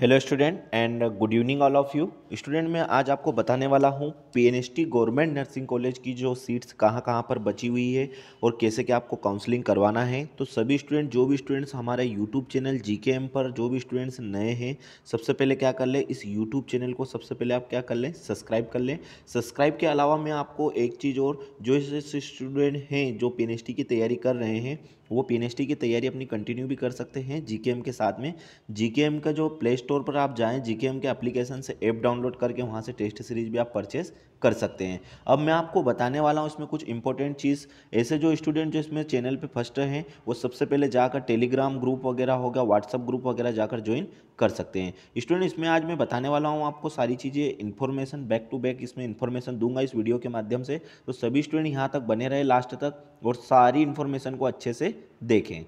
hello student and good evening all of you student मैं आज आपको बताने वाला हूँ पीएनएसटी गवर्नमेंट नर्सिंग कॉलेज की जो सीट्स कहाँ कहाँ पर बची हुई है और कैसे क्या आपको काउंसलिंग करवाना है तो सभी स्टूडेंट जो भी स्टूडेंट्स हमारे यूट्यूब चैनल जीकेएम पर जो भी स्टूडेंट्स नए हैं सबसे पहले क्या कर लें इस यूट्यूब चैनल को सबसे पहले आप क्या कर लें सब्सक्राइब कर लें सब्सक्राइब के अलावा मैं आपको एक चीज़ और जो स्टूडेंट हैं जो पी की तैयारी कर रहे हैं वो पी की तैयारी अपनी कंटिन्यू भी कर सकते हैं जी के साथ में जी का जो प्ले स्टोर पर आप जाएँ जी के एप्लीकेशन से ऐप डाउनलोड करके वहाँ से टेस्ट सीरीज भी आप परचेस कर सकते हैं अब मैं आपको बताने वाला हूँ इसमें कुछ इंपॉर्टेंट चीज़ ऐसे जो स्टूडेंट जो इसमें चैनल पे फर्स्ट हैं वो सबसे पहले जाकर टेलीग्राम ग्रुप वगैरह होगा व्हाट्सअप ग्रुप वगैरह जाकर ज्वाइन कर सकते हैं स्टूडेंट इसमें आज मैं बताने वाला हूँ आपको सारी चीज़ें इन्फॉर्मेशन बैक टू बैक इसमें इन्फॉर्मेशन दूंगा इस वीडियो के माध्यम से तो सभी स्टूडेंट यहाँ तक बने रहे लास्ट तक और सारी इन्फॉर्मेशन को अच्छे से देखें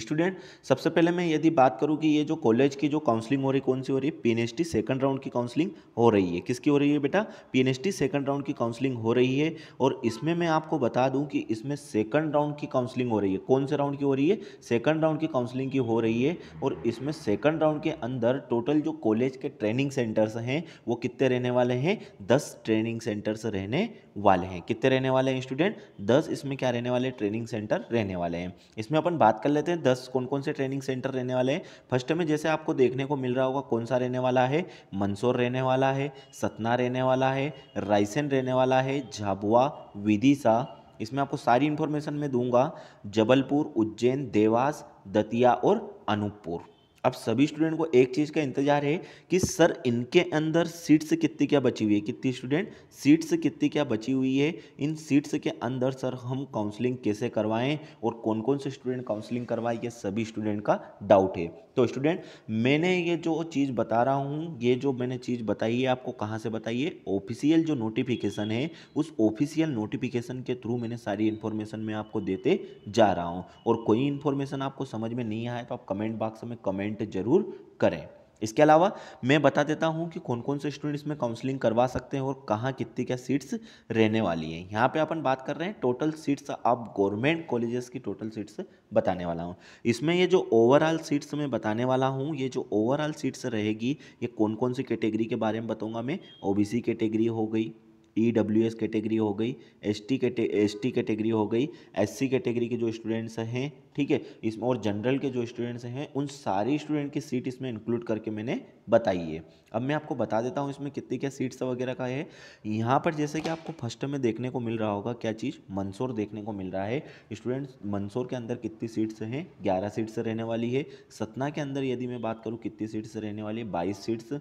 स्टूडेंट सबसे पहले मैं यदि बात करूँ कि ये जो कॉलेज की जो काउंसलिंग हो रही कौन सी हो रही है पी एन सेकंड राउंड की काउंसलिंग हो रही है किसकी हो रही है बेटा पी एन सेकंड राउंड की काउंसलिंग हो रही है और इसमें मैं आपको बता दूँ कि इसमें सेकंड राउंड की काउंसलिंग हो रही है कौन से राउंड की हो रही है सेकंड राउंड की काउंसलिंग की हो रही है और इसमें सेकंड राउंड के अंदर टोटल जो कॉलेज के ट्रेनिंग सेंटर्स हैं वो कितने रहने वाले हैं दस ट्रेनिंग सेंटर्स रहने वाले हैं कितने रहने वाले हैं स्टूडेंट दस इसमें क्या रहने वाले ट्रेनिंग सेंटर रहने वाले हैं इसमें अपन बात कर लेते हैं दस कौन कौन से ट्रेनिंग सेंटर रहने वाले हैं फर्स्ट में जैसे आपको देखने को मिल रहा होगा कौन सा रहने वाला है मंदसौर रहने वाला है सतना रहने वाला है रायसेन रहने वाला है झाबुआ विदिशा इसमें आपको सारी इन्फॉर्मेशन मैं दूंगा जबलपुर उज्जैन देवास दतिया और अनूपपुर अब सभी स्टूडेंट को एक चीज़ का इंतजार है कि सर इनके अंदर सीट्स कितनी क्या बची हुई है कितनी स्टूडेंट सीट्स कितनी क्या बची हुई है इन सीट्स के अंदर सर हम काउंसलिंग कैसे करवाएं और कौन कौन से स्टूडेंट काउंसलिंग करवाएं ये सभी स्टूडेंट का डाउट है तो स्टूडेंट मैंने ये जो चीज़ बता रहा हूँ ये जो मैंने चीज़ बताई है आपको कहाँ से बताइए ऑफिशियल जो नोटिफिकेशन है उस ऑफिशियल नोटिफिकेशन के थ्रू मैंने सारी इन्फॉर्मेशन मैं आपको देते जा रहा हूँ और कोई इन्फॉर्मेशन आपको समझ में नहीं आया तो आप कमेंट बॉक्स में कमेंट कमेंट जरूर करें इसके अलावा मैं बता देता हूँ कि कौन कौन से स्टूडेंट इसमें काउंसलिंग करवा सकते हैं और कहाँ कितनी क्या सीट्स रहने वाली हैं यहाँ पे अपन बात कर रहे हैं टोटल सीट्स आप गवर्नमेंट कॉलेजेस की टोटल सीट्स बताने वाला हूँ इसमें ये जो ओवरऑल सीट्स मैं बताने वाला हूँ ये जो ओवरऑल सीट्स रहेगी ये कौन कौन सी कैटेगरी के बारे में बताऊँगा मैं ओ कैटेगरी हो गई ई डब्ल्यू एस कैटेगरी हो गई एस टी कैटे एस टी कैटेगरी हो गई एस सी कैटेगरी के जो स्टूडेंट्स हैं ठीक है इसमें और जनरल के जो स्टूडेंट्स हैं उन सारी स्टूडेंट की सीट इसमें इंक्लूड करके मैंने बताइए अब मैं आपको बता देता हूँ इसमें कितनी क्या सीट्स वगैरह का है यहाँ पर जैसे कि आपको फर्स्ट में देखने को मिल रहा होगा क्या चीज़ मंदसौर देखने को मिल रहा है स्टूडेंट्स मंदसौर के अंदर कितनी सीट्स हैं ग्यारह सीट्स रहने वाली है सतना के अंदर यदि मैं बात करूँ कितनी सीट्स रहने वाली है बाईस सीट्स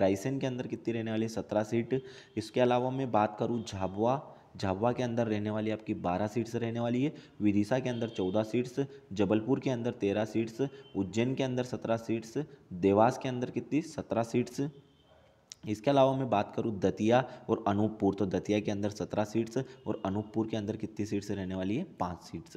रायसेन के अंदर कितनी रहने वाली है सत्रह सीट इसके अलावा मैं बात करूँ झाबुआ झाबुआ के अंदर रहने वाली आपकी 12 सीट्स रहने वाली है विदिशा के अंदर 14 सीट्स जबलपुर के अंदर 13 सीट्स उज्जैन के अंदर 17 सीट्स देवास के अंदर कितनी 17 सीट्स इसके अलावा मैं बात करूँ दतिया और अनूपपुर तो दतिया के अंदर सत्रह सीट्स और अनूपपुर के अंदर कितनी सीट्स रहने वाली है पाँच सीट्स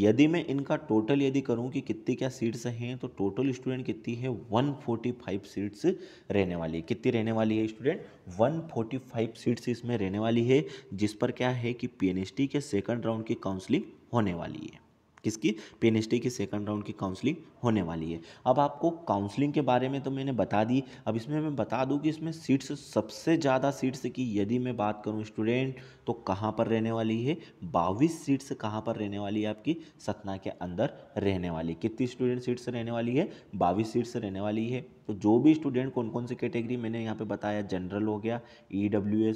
यदि मैं इनका टोटल यदि करूँ कि कितनी क्या सीट्स हैं तो टोटल स्टूडेंट कितनी है फाइव सीट्स रहने वाली है कितनी रहने वाली है स्टूडेंट फाइव सीट्स इसमें रहने वाली है जिस पर क्या है कि पी के सेकंड राउंड की काउंसलिंग होने वाली है किसकी पेन एस की सेकंड राउंड की काउंसलिंग होने वाली है अब आपको काउंसलिंग के बारे में तो मैंने बता दी अब इसमें मैं बता दूं कि इसमें सीट्स सबसे ज़्यादा सीट्स की यदि मैं बात करूं स्टूडेंट तो कहाँ पर रहने वाली है बाईस सीट्स कहाँ पर रहने वाली है आपकी सतना के अंदर रहने वाली कितनी स्टूडेंट सीट्स रहने वाली है बाईस सीट्स रहने वाली है तो जो भी स्टूडेंट कौन कौन सी कैटेगरी मैंने यहाँ पे बताया जनरल हो गया ई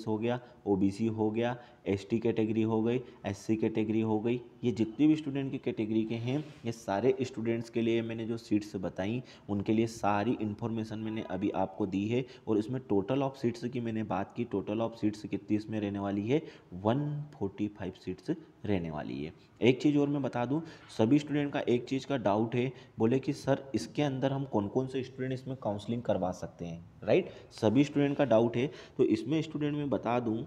हो गया ओ हो गया एस कैटेगरी हो गई एस कैटेगरी हो गई ये जितने भी स्टूडेंट की कैटेगरी के हैं ये सारे स्टूडेंट्स के लिए मैंने जो सीट्स बताई उनके लिए सारी इन्फॉर्मेशन मैंने अभी आपको दी है और इसमें टोटल ऑफ सीट्स की मैंने बात की टोटल ऑफ सीट्स कितनी इसमें रहने वाली है फाइव सीट्स रहने वाली है एक चीज़ और मैं बता दूं सभी स्टूडेंट का एक चीज़ का डाउट है बोले कि सर इसके अंदर हम कौन कौन से स्टूडेंट इसमें काउंसलिंग करवा सकते हैं राइट सभी स्टूडेंट का डाउट है तो इसमें स्टूडेंट में बता दूँ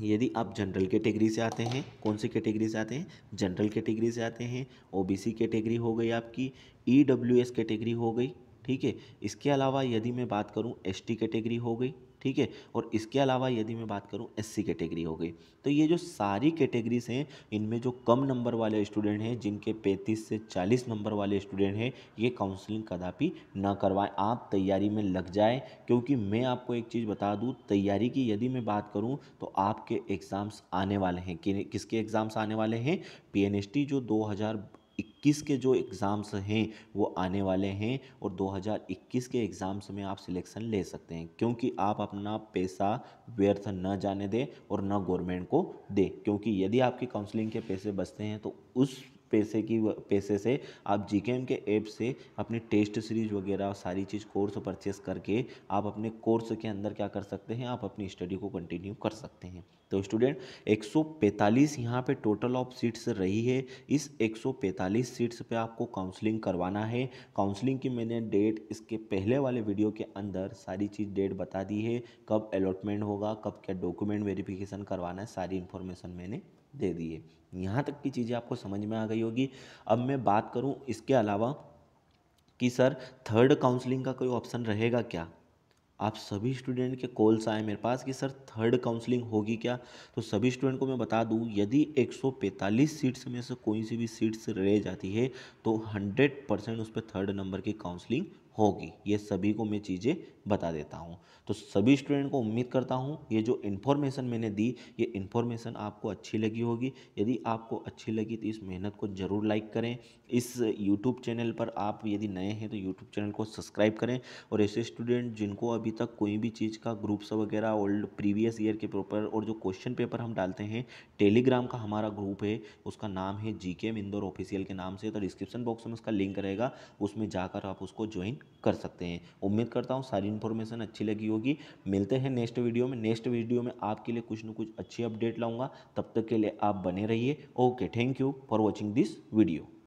यदि आप जनरल कैटेगरी से आते हैं कौन सी कैटेगरी से आते हैं जनरल कैटेगरी से आते हैं ओबीसी कैटेगरी हो गई आपकी ईडब्ल्यूएस e कैटेगरी हो गई ठीक है इसके अलावा यदि मैं बात करूँ एस कैटेगरी हो गई ठीक है और इसके अलावा यदि मैं बात करूं एससी कैटेगरी हो गई तो ये जो सारी कैटेगरीज हैं इनमें जो कम नंबर वाले स्टूडेंट हैं जिनके 35 से 40 नंबर वाले स्टूडेंट हैं ये काउंसलिंग कदापि ना करवाएं आप तैयारी में लग जाए क्योंकि मैं आपको एक चीज़ बता दूँ तैयारी की यदि मैं बात करूँ तो आपके एग्ज़ाम्स आने वाले हैं कि, किसके एग्ज़ाम्स आने वाले हैं पी जो दो 2021 के जो एग्ज़ाम्स हैं वो आने वाले हैं और 2021 के एग्ज़ाम्स में आप सिलेक्शन ले सकते हैं क्योंकि आप अपना पैसा व्यर्थ न जाने दें और न गवर्नमेंट को दें क्योंकि यदि आपकी काउंसलिंग के पैसे बचते हैं तो उस पैसे की पैसे से आप जी के ऐप से अपनी टेस्ट सीरीज वगैरह सारी चीज़ कोर्स परचेस करके आप अपने कोर्स के अंदर क्या कर सकते हैं आप अपनी स्टडी को कंटिन्यू कर सकते हैं तो स्टूडेंट 145 यहाँ पर टोटल ऑफ सीट्स रही है इस 145 सीट्स पे आपको काउंसलिंग करवाना है काउंसलिंग की मैंने डेट इसके पहले वाले वीडियो के अंदर सारी चीज़ डेट बता दी है कब अलॉटमेंट होगा कब क्या डॉक्यूमेंट वेरिफिकेशन करवाना है सारी इन्फॉर्मेशन मैंने दे दी है यहाँ तक की चीज़ें आपको समझ में आ गई होगी अब मैं बात करूँ इसके अलावा कि सर थर्ड काउंसलिंग का कोई ऑप्शन रहेगा क्या आप सभी स्टूडेंट के कॉल्स आए मेरे पास कि सर थर्ड काउंसलिंग होगी क्या तो सभी स्टूडेंट को मैं बता दूं यदि 145 सीट्स में से कोई सी भी सीट्स रह जाती है तो 100 परसेंट उस पर थर्ड नंबर की काउंसलिंग होगी ये सभी को मैं चीज़ें बता देता हूँ तो सभी स्टूडेंट को उम्मीद करता हूँ ये जो इन्फॉर्मेशन मैंने दी ये इन्फॉर्मेशन आपको अच्छी लगी होगी यदि आपको अच्छी लगी तो इस मेहनत को ज़रूर लाइक करें इस यूट्यूब चैनल पर आप यदि नए हैं तो यूट्यूब चैनल को सब्सक्राइब करें और ऐसे स्टूडेंट जिनको अभी तक कोई भी चीज़ का ग्रुप्स वगैरह ओल्ड प्रीवियस ईयर के पेपर और जो क्वेश्चन पेपर हम डालते हैं टेलीग्राम का हमारा ग्रुप है उसका नाम है जी के इंदौर ऑफिशियल के नाम से तो डिस्क्रिप्शन बॉक्स में उसका लिंक रहेगा उसमें जाकर आप उसको ज्वाइन कर सकते हैं उम्मीद करता हूँ सारी इन्फॉर्मेशन अच्छी लगी होगी मिलते हैं नेक्स्ट वीडियो में नेक्स्ट वीडियो में आपके लिए कुछ ना कुछ अच्छी अपडेट लाऊंगा तब तक के लिए आप बने रहिए okay thank you for watching this video